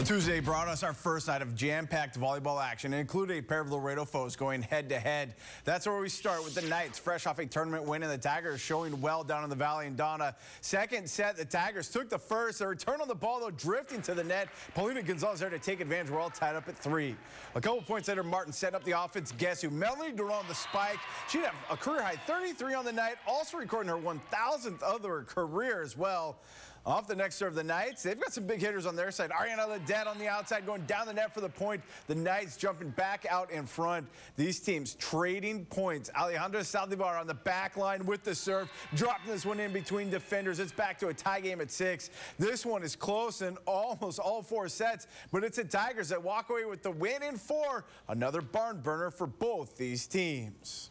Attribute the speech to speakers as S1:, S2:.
S1: Well, Tuesday brought us our first night of jam-packed volleyball action and included a pair of Laredo foes going head-to-head. -head. That's where we start with the Knights, fresh off a tournament win, and the Tigers showing well down in the Valley. And Donna, second set, the Tigers took the first. A return on the ball, though, drifting to the net. Paulina Gonzalez there to take advantage. We're all tied up at three. A couple points later, Martin setting up the offense. Guess who? Melanie Duran the spike. She'd have a career-high 33 on the night, also recording her 1,000th of her career as well. Off the next serve of the Knights. They've got some big hitters on their side. Ariana Ledet on the outside going down the net for the point. The Knights jumping back out in front. These teams trading points. Alejandro Saldivar on the back line with the serve, dropping this one in between defenders. It's back to a tie game at six. This one is close in almost all four sets, but it's the Tigers that walk away with the win in four. Another barn burner for both these teams.